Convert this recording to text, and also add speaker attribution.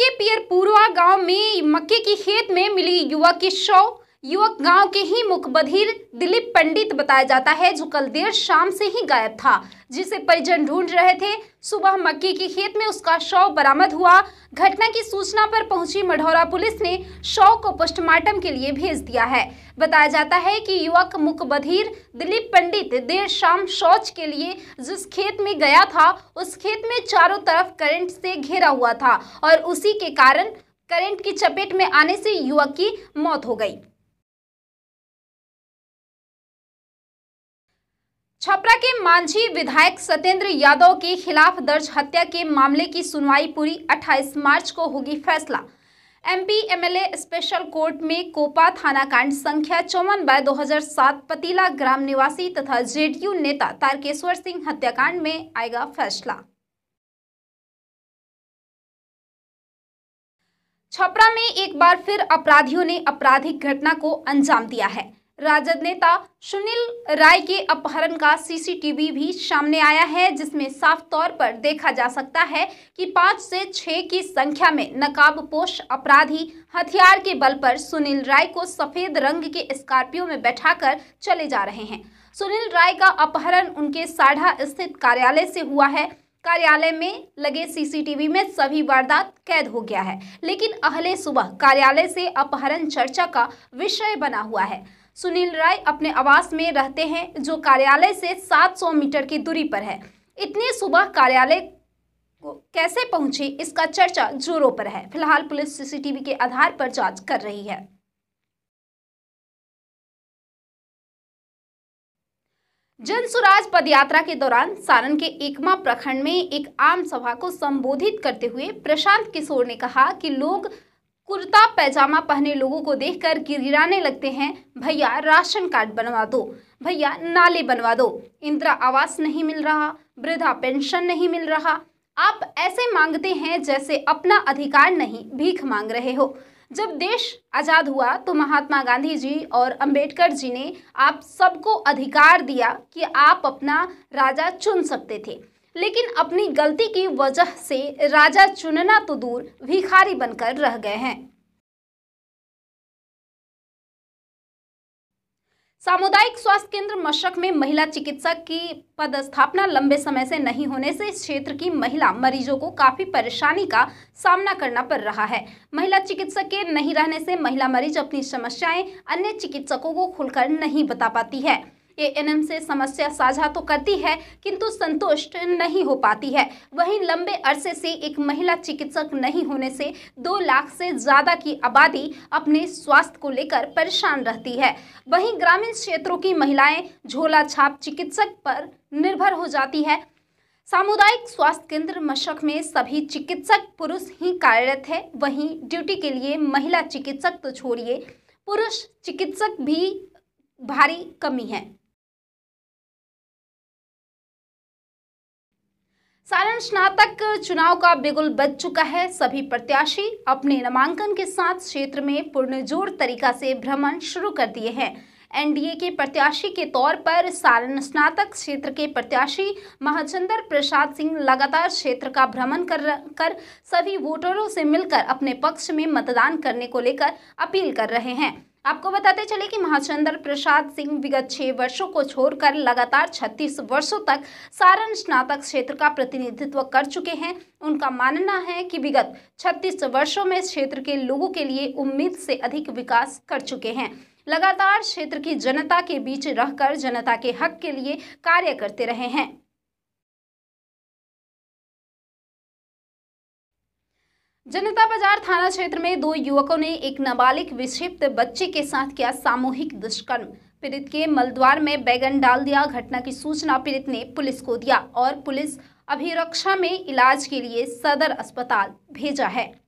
Speaker 1: के पियरपुरवा गांव में मक्के की खेत में मिली युवक की शव युवक गांव के ही मुखबधिर दिलीप पंडित बताया जाता है जो कल देर शाम से ही गायब था जिसे परिजन ढूंढ रहे थे सुबह मक्की के खेत में उसका शव बरामद हुआ घटना की सूचना पर पहुंची मढ़ौरा पुलिस ने शव को पोस्टमार्टम के लिए भेज दिया है बताया जाता है कि युवक मुखबधिर दिलीप पंडित देर शाम शौच के लिए जिस खेत में गया था उस खेत में चारों तरफ करंट से घेरा हुआ था और उसी के कारण करंट की चपेट में आने से युवक की मौत हो गई छपरा के मांझी विधायक सत्येंद्र यादव के खिलाफ दर्ज हत्या के मामले की सुनवाई पूरी 28 मार्च को होगी फैसला एमपी एमएलए स्पेशल कोर्ट में कोपा थाना कांड संख्या चौवन बाय दो पतीला ग्राम निवासी तथा जेडीयू नेता तारकेश्वर सिंह हत्याकांड में आएगा फैसला छपरा में एक बार फिर अपराधियों ने आपराधिक घटना को अंजाम दिया है राजद नेता सुनील राय के अपहरण का सीसीटीवी भी सामने आया है जिसमें साफ तौर पर देखा जा सकता है कि पाँच से छह की संख्या में नकाबपोश अपराधी हथियार के बल पर सुनील राय को सफेद रंग के स्कॉर्पियो में बैठाकर चले जा रहे हैं सुनील राय का अपहरण उनके साढ़ा स्थित कार्यालय से हुआ है कार्यालय में लगे सीसीटीवी में सभी वारदात कैद हो गया है लेकिन अहले सुबह कार्यालय से अपहरण चर्चा का विषय बना हुआ है सुनील राय अपने आवास में रहते हैं जो कार्यालय से 700 मीटर की दूरी पर है इतनी सुबह कार्यालय को कैसे पहुंचे इसका चर्चा जोरों पर है फिलहाल पुलिस सीसीटीवी के आधार पर जांच कर रही है
Speaker 2: जन सुराज
Speaker 1: पदयात्रा के दौरान सारण के एकमा प्रखंड में एक आम सभा को संबोधित करते हुए प्रशांत किशोर ने कहा कि लोग कुर्ता पैजामा पहने लोगों को देखकर गिरगिराने लगते हैं भैया राशन कार्ड बनवा दो भैया नाले बनवा दो इंदिरा आवास नहीं मिल रहा वृद्धा पेंशन नहीं मिल रहा आप ऐसे मांगते हैं जैसे अपना अधिकार नहीं भीख मांग रहे हो जब देश आज़ाद हुआ तो महात्मा गांधी जी और अंबेडकर जी ने आप सबको अधिकार दिया कि आप अपना राजा चुन सकते थे लेकिन अपनी गलती की वजह से राजा चुनना
Speaker 2: तो दूर भिखारी बनकर रह गए हैं
Speaker 1: सामुदायिक स्वास्थ्य केंद्र मशक में महिला चिकित्सक की पदस्थापना लंबे समय से नहीं होने से इस क्षेत्र की महिला मरीजों को काफ़ी परेशानी का सामना करना पड़ रहा है महिला चिकित्सक के नहीं रहने से महिला मरीज अपनी समस्याएं अन्य चिकित्सकों को खुलकर नहीं बता पाती है एएनएम से समस्या साझा तो करती है किंतु संतुष्ट नहीं हो पाती है वहीं लंबे अरसे से एक महिला चिकित्सक नहीं होने से दो लाख से ज़्यादा की आबादी अपने स्वास्थ्य को लेकर परेशान रहती है वहीं ग्रामीण क्षेत्रों की महिलाएं झोला छाप चिकित्सक पर निर्भर हो जाती है सामुदायिक स्वास्थ्य केंद्र मशक में सभी चिकित्सक पुरुष ही कार्यरत है वहीं ड्यूटी के लिए महिला चिकित्सक तो छोड़िए पुरुष चिकित्सक भी भारी कमी है सारण स्नातक चुनाव का बिगुल बज चुका है सभी प्रत्याशी अपने नामांकन के साथ क्षेत्र में पूर्णजोर तरीका से भ्रमण शुरू कर दिए हैं एनडीए के प्रत्याशी के तौर पर सारण स्नातक क्षेत्र के प्रत्याशी महाचंदर प्रसाद सिंह लगातार क्षेत्र का भ्रमण कर कर सभी वोटरों से मिलकर अपने पक्ष में मतदान करने को लेकर अपील कर रहे हैं आपको बताते चले कि महाचंद्र प्रसाद सिंह विगत छह वर्षों को छोड़कर लगातार 36 वर्षों तक सारण स्नातक क्षेत्र का प्रतिनिधित्व कर चुके हैं उनका मानना है कि विगत 36 वर्षों में क्षेत्र के लोगों के लिए उम्मीद से अधिक विकास कर चुके हैं लगातार क्षेत्र की जनता के बीच रहकर जनता के हक के लिए कार्य करते रहे हैं जनता बाजार थाना क्षेत्र में दो युवकों ने एक नाबालिग विक्षिप्त बच्चे के साथ किया सामूहिक दुष्कर्म पीड़ित के मलद्वार में बैगन डाल दिया घटना की सूचना पीड़ित ने पुलिस को दिया और पुलिस अभिरक्षा में इलाज के लिए सदर अस्पताल
Speaker 2: भेजा है